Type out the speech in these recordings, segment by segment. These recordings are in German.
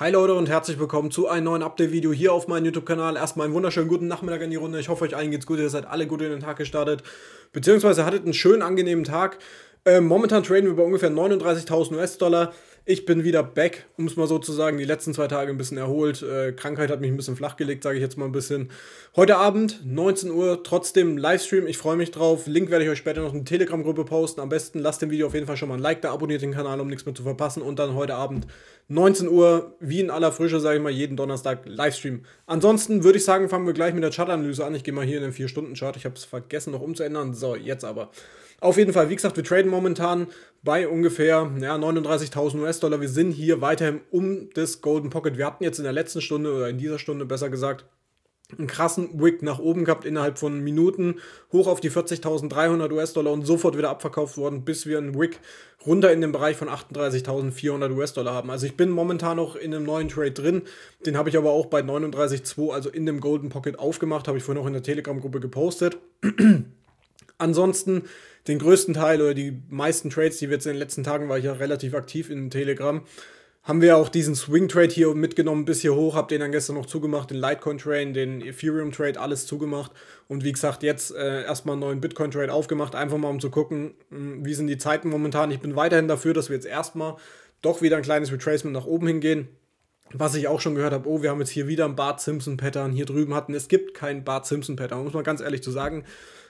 Hi Leute und herzlich willkommen zu einem neuen Update-Video hier auf meinem YouTube-Kanal. Erstmal einen wunderschönen guten Nachmittag in die Runde. Ich hoffe, euch allen geht's gut. Ihr seid alle gut in den Tag gestartet, beziehungsweise hattet einen schönen, angenehmen Tag. Ähm, momentan traden wir bei ungefähr 39.000 US-Dollar. Ich bin wieder back, um es mal so zu sagen. Die letzten zwei Tage ein bisschen erholt. Äh, Krankheit hat mich ein bisschen flachgelegt, sage ich jetzt mal ein bisschen. Heute Abend, 19 Uhr, trotzdem Livestream. Ich freue mich drauf. Link werde ich euch später noch in die Telegram-Gruppe posten. Am besten lasst dem Video auf jeden Fall schon mal ein Like da, abonniert den Kanal, um nichts mehr zu verpassen. Und dann heute Abend, 19 Uhr, wie in aller Frische, sage ich mal, jeden Donnerstag Livestream. Ansonsten würde ich sagen, fangen wir gleich mit der Chartanalyse an. Ich gehe mal hier in den 4-Stunden-Chart. Ich habe es vergessen noch umzuändern. So, jetzt aber. Auf jeden Fall, wie gesagt, wir traden momentan bei ungefähr ja, 39.000 US-Dollar. Wir sind hier weiterhin um das Golden Pocket. Wir hatten jetzt in der letzten Stunde oder in dieser Stunde besser gesagt einen krassen Wick nach oben gehabt innerhalb von Minuten, hoch auf die 40.300 US-Dollar und sofort wieder abverkauft worden, bis wir einen Wick runter in den Bereich von 38.400 US-Dollar haben. Also ich bin momentan noch in einem neuen Trade drin, den habe ich aber auch bei 39.2, also in dem Golden Pocket aufgemacht, habe ich vorhin auch in der Telegram-Gruppe gepostet. Ansonsten den größten Teil oder die meisten Trades, die wir jetzt in den letzten Tagen, war ich ja relativ aktiv in Telegram, haben wir auch diesen Swing Trade hier mitgenommen bis hier hoch, habe den dann gestern noch zugemacht, den Litecoin Trade, den Ethereum Trade, alles zugemacht und wie gesagt, jetzt äh, erstmal einen neuen Bitcoin Trade aufgemacht, einfach mal um zu gucken, hm, wie sind die Zeiten momentan. Ich bin weiterhin dafür, dass wir jetzt erstmal doch wieder ein kleines Retracement nach oben hingehen was ich auch schon gehört habe, oh, wir haben jetzt hier wieder ein Bart Simpson-Pattern, hier drüben hatten, es gibt keinen Bart Simpson-Pattern, muss man ganz ehrlich zu sagen.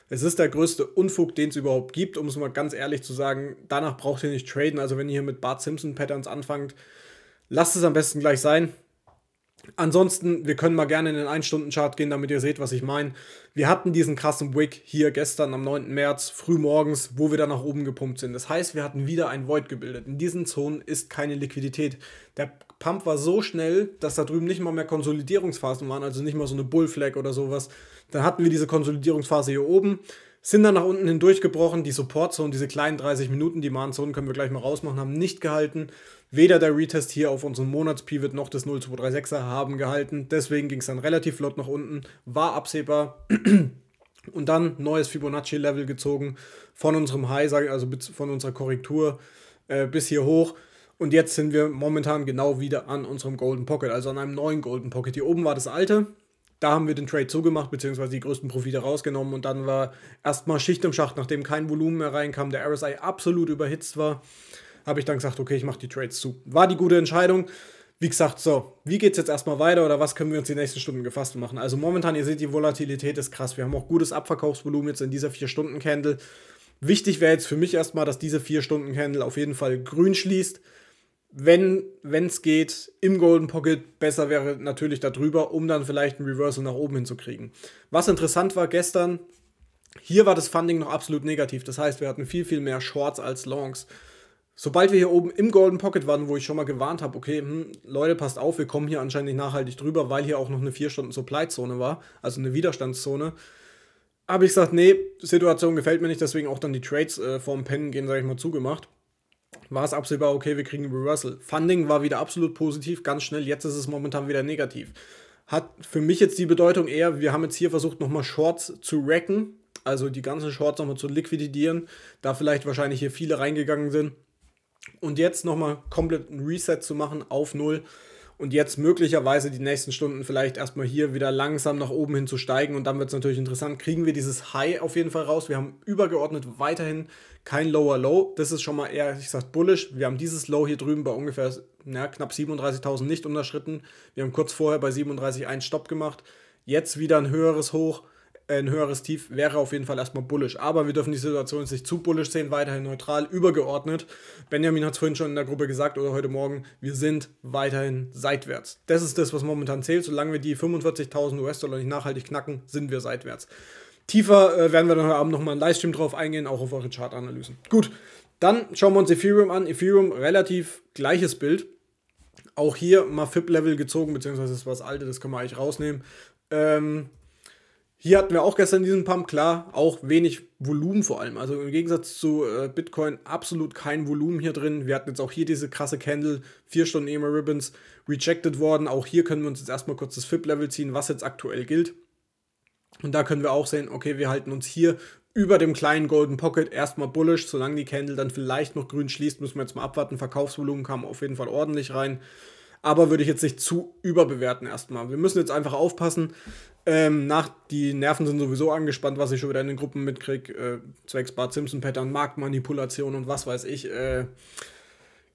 Es ist der größte Unfug, den es überhaupt gibt, um es mal ganz ehrlich zu sagen. Danach braucht ihr nicht traden. Also, wenn ihr hier mit Bart Simpson-Patterns anfangt, lasst es am besten gleich sein. Ansonsten, wir können mal gerne in den 1-Stunden-Chart gehen, damit ihr seht, was ich meine. Wir hatten diesen krassen Wick hier gestern am 9. März, früh morgens, wo wir dann nach oben gepumpt sind. Das heißt, wir hatten wieder ein Void gebildet. In diesen Zonen ist keine Liquidität. Der Pump war so schnell, dass da drüben nicht mal mehr Konsolidierungsphasen waren, also nicht mal so eine Bullflag oder sowas. Dann hatten wir diese Konsolidierungsphase hier oben, sind dann nach unten hindurchgebrochen. Die Support-Zone, diese kleinen 30 Minuten Demand-Zonen können wir gleich mal rausmachen, haben nicht gehalten. Weder der Retest hier auf unserem Monats-Pivot noch das 0236er haben gehalten. Deswegen ging es dann relativ flott nach unten, war absehbar. Und dann neues Fibonacci-Level gezogen von unserem High, also von unserer Korrektur äh, bis hier hoch. Und jetzt sind wir momentan genau wieder an unserem Golden Pocket, also an einem neuen Golden Pocket. Hier oben war das alte. Da haben wir den Trade zugemacht, beziehungsweise die größten Profite rausgenommen. Und dann war erstmal Schicht im Schacht, nachdem kein Volumen mehr reinkam, der RSI absolut überhitzt war, habe ich dann gesagt, okay, ich mache die Trades zu. War die gute Entscheidung. Wie gesagt, so, wie geht es jetzt erstmal weiter oder was können wir uns die nächsten Stunden gefasst machen? Also momentan, ihr seht, die Volatilität ist krass. Wir haben auch gutes Abverkaufsvolumen jetzt in dieser 4-Stunden-Candle. Wichtig wäre jetzt für mich erstmal, dass diese 4-Stunden-Candle auf jeden Fall grün schließt wenn es geht, im Golden Pocket besser wäre natürlich darüber, um dann vielleicht ein Reversal nach oben hinzukriegen. Was interessant war gestern, hier war das Funding noch absolut negativ. Das heißt, wir hatten viel, viel mehr Shorts als Longs. Sobald wir hier oben im Golden Pocket waren, wo ich schon mal gewarnt habe, okay, hm, Leute, passt auf, wir kommen hier anscheinend nicht nachhaltig drüber, weil hier auch noch eine 4-Stunden-Supply-Zone war, also eine Widerstandszone, habe ich gesagt, nee, Situation gefällt mir nicht, deswegen auch dann die Trades äh, vorm Pennen gehen, sage ich mal, zugemacht war es absehbar, okay, wir kriegen Reversal. Funding war wieder absolut positiv, ganz schnell, jetzt ist es momentan wieder negativ. Hat für mich jetzt die Bedeutung eher, wir haben jetzt hier versucht, nochmal Shorts zu racken, also die ganzen Shorts nochmal zu liquidieren, da vielleicht wahrscheinlich hier viele reingegangen sind. Und jetzt nochmal komplett ein Reset zu machen auf Null, und jetzt möglicherweise die nächsten Stunden vielleicht erstmal hier wieder langsam nach oben hin zu steigen und dann wird es natürlich interessant, kriegen wir dieses High auf jeden Fall raus. Wir haben übergeordnet weiterhin kein Lower Low, das ist schon mal eher, ich sag bullish. Wir haben dieses Low hier drüben bei ungefähr na, knapp 37.000 nicht unterschritten. Wir haben kurz vorher bei 37.1 Stopp gemacht, jetzt wieder ein höheres Hoch ein höheres Tief wäre auf jeden Fall erstmal bullisch. Aber wir dürfen die Situation jetzt nicht zu bullisch sehen, weiterhin neutral, übergeordnet. Benjamin hat es vorhin schon in der Gruppe gesagt oder heute Morgen, wir sind weiterhin seitwärts. Das ist das, was momentan zählt. Solange wir die 45.000 US-Dollar nicht nachhaltig knacken, sind wir seitwärts. Tiefer äh, werden wir dann heute Abend nochmal einen Livestream drauf eingehen, auch auf eure Chartanalysen. Gut, dann schauen wir uns Ethereum an. Ethereum relativ gleiches Bild. Auch hier mal FIP-Level gezogen, beziehungsweise das war das alte, das können wir eigentlich rausnehmen. Ähm, hier hatten wir auch gestern diesen Pump, klar, auch wenig Volumen vor allem. Also im Gegensatz zu äh, Bitcoin absolut kein Volumen hier drin. Wir hatten jetzt auch hier diese krasse Candle, 4 Stunden EMA Ribbons, rejected worden. Auch hier können wir uns jetzt erstmal kurz das FIP-Level ziehen, was jetzt aktuell gilt. Und da können wir auch sehen, okay, wir halten uns hier über dem kleinen Golden Pocket erstmal bullish, solange die Candle dann vielleicht noch grün schließt, müssen wir jetzt mal abwarten. Verkaufsvolumen kam auf jeden Fall ordentlich rein aber würde ich jetzt nicht zu überbewerten erstmal. Wir müssen jetzt einfach aufpassen. Ähm, nach, die Nerven sind sowieso angespannt, was ich schon wieder in den Gruppen mitkriege. Äh, zwecks Bart Simpson-Pattern, Marktmanipulation und was weiß ich. Äh,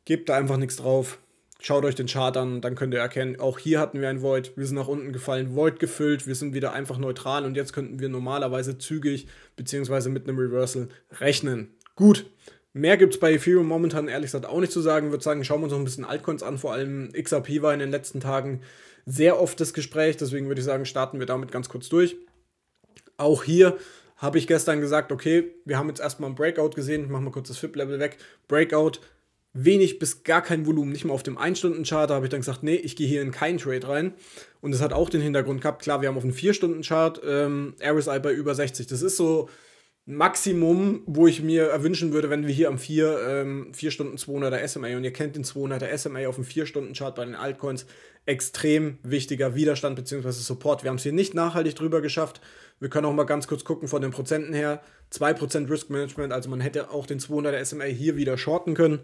gebt da einfach nichts drauf. Schaut euch den Chart an, dann könnt ihr erkennen, auch hier hatten wir ein Void, wir sind nach unten gefallen, Void gefüllt, wir sind wieder einfach neutral und jetzt könnten wir normalerweise zügig bzw. mit einem Reversal rechnen. Gut, Mehr gibt es bei Ethereum momentan ehrlich gesagt auch nicht zu sagen. Ich würde sagen, schauen wir uns noch ein bisschen Altcoins an. Vor allem XRP war in den letzten Tagen sehr oft das Gespräch. Deswegen würde ich sagen, starten wir damit ganz kurz durch. Auch hier habe ich gestern gesagt, okay, wir haben jetzt erstmal ein Breakout gesehen. Ich mache mal kurz das FIP-Level weg. Breakout, wenig bis gar kein Volumen, nicht mal auf dem 1-Stunden-Chart. Da habe ich dann gesagt, nee, ich gehe hier in keinen Trade rein. Und das hat auch den Hintergrund gehabt. Klar, wir haben auf dem 4-Stunden-Chart ähm, RSI bei über 60. Das ist so Maximum, wo ich mir erwünschen würde, wenn wir hier am 4, ähm, 4 Stunden 200er SMA und ihr kennt den 200er SMA auf dem 4-Stunden-Chart bei den Altcoins, extrem wichtiger Widerstand bzw. Support. Wir haben es hier nicht nachhaltig drüber geschafft. Wir können auch mal ganz kurz gucken von den Prozenten her. 2% Risk Management, also man hätte auch den 200er SMA hier wieder shorten können.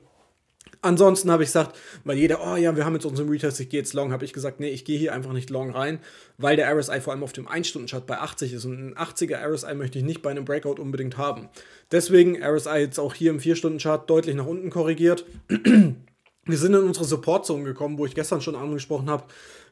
Ansonsten habe ich gesagt, weil jeder, oh ja, wir haben jetzt unseren Retest, ich gehe jetzt long, habe ich gesagt, nee, ich gehe hier einfach nicht long rein, weil der RSI vor allem auf dem 1-Stunden-Chart bei 80 ist und ein 80er RSI möchte ich nicht bei einem Breakout unbedingt haben. Deswegen RSI jetzt auch hier im 4-Stunden-Chart deutlich nach unten korrigiert. Wir sind in unsere Support-Zone gekommen, wo ich gestern schon angesprochen habe,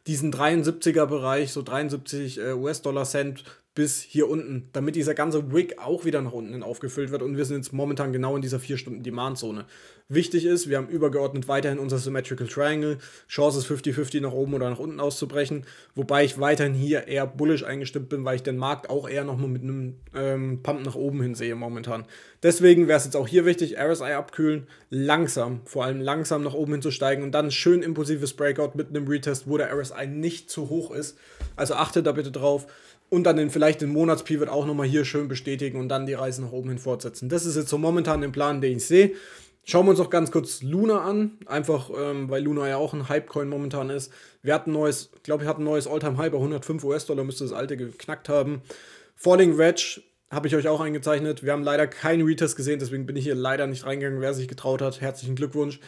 diesen 73er-Bereich, so 73 äh, US-Dollar-Cent bis hier unten, damit dieser ganze Wick auch wieder nach unten hin aufgefüllt wird und wir sind jetzt momentan genau in dieser 4-Stunden-Demand-Zone. Wichtig ist, wir haben übergeordnet weiterhin unser Symmetrical Triangle, Chance ist 50-50 nach oben oder nach unten auszubrechen, wobei ich weiterhin hier eher bullish eingestimmt bin, weil ich den Markt auch eher nochmal mit einem ähm, Pump nach oben hin sehe momentan. Deswegen wäre es jetzt auch hier wichtig, RSI abkühlen, langsam, vor allem langsam nach oben hin zu steigen und dann schön impulsives Breakout mit einem Retest, wo der RSI nicht zu hoch ist. Also achte da bitte drauf, und dann den, vielleicht den Monatspivot auch nochmal hier schön bestätigen und dann die Reise nach oben hin fortsetzen. Das ist jetzt so momentan der Plan, den ich sehe. Schauen wir uns noch ganz kurz Luna an, einfach ähm, weil Luna ja auch ein Hype-Coin momentan ist. Wir hatten ein neues, glaube ich, hatten ein neues all time High bei 105 US-Dollar, müsste das alte geknackt haben. Falling Wedge habe ich euch auch eingezeichnet. Wir haben leider keinen Retest gesehen, deswegen bin ich hier leider nicht reingegangen. Wer sich getraut hat, herzlichen Glückwunsch.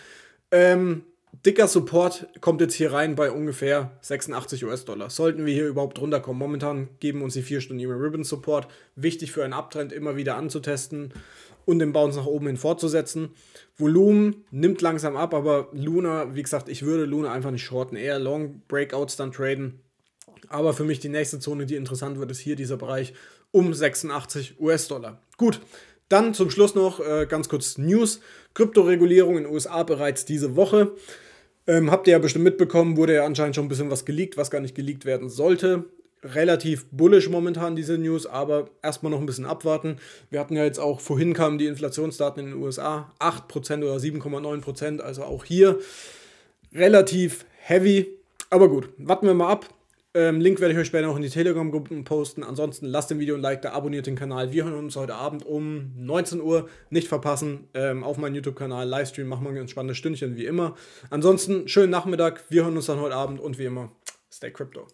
Ähm, dicker Support kommt jetzt hier rein bei ungefähr 86 US-Dollar. Sollten wir hier überhaupt runterkommen. Momentan geben uns die 4 Stunden Human Ribbon Support. Wichtig für einen Uptrend immer wieder anzutesten und den Bounce nach oben hin fortzusetzen. Volumen nimmt langsam ab, aber Luna, wie gesagt, ich würde Luna einfach nicht shorten. Eher Long Breakouts dann traden. Aber für mich die nächste Zone, die interessant wird, ist hier dieser Bereich um 86 US-Dollar. Gut, dann zum Schluss noch äh, ganz kurz News. Kryptoregulierung in den USA bereits diese Woche. Ähm, habt ihr ja bestimmt mitbekommen, wurde ja anscheinend schon ein bisschen was geleakt, was gar nicht geleakt werden sollte. Relativ bullish momentan diese News, aber erstmal noch ein bisschen abwarten. Wir hatten ja jetzt auch, vorhin kamen die Inflationsdaten in den USA, 8% oder 7,9%, also auch hier relativ heavy. Aber gut, warten wir mal ab. Ähm, Link werde ich euch später noch in die Telegram-Gruppen posten. Ansonsten lasst dem Video ein Like da, abonniert den Kanal. Wir hören uns heute Abend um 19 Uhr. Nicht verpassen, ähm, auf meinem YouTube-Kanal, Livestream, machen wir ein spannendes Stündchen wie immer. Ansonsten schönen Nachmittag, wir hören uns dann heute Abend und wie immer, stay crypto.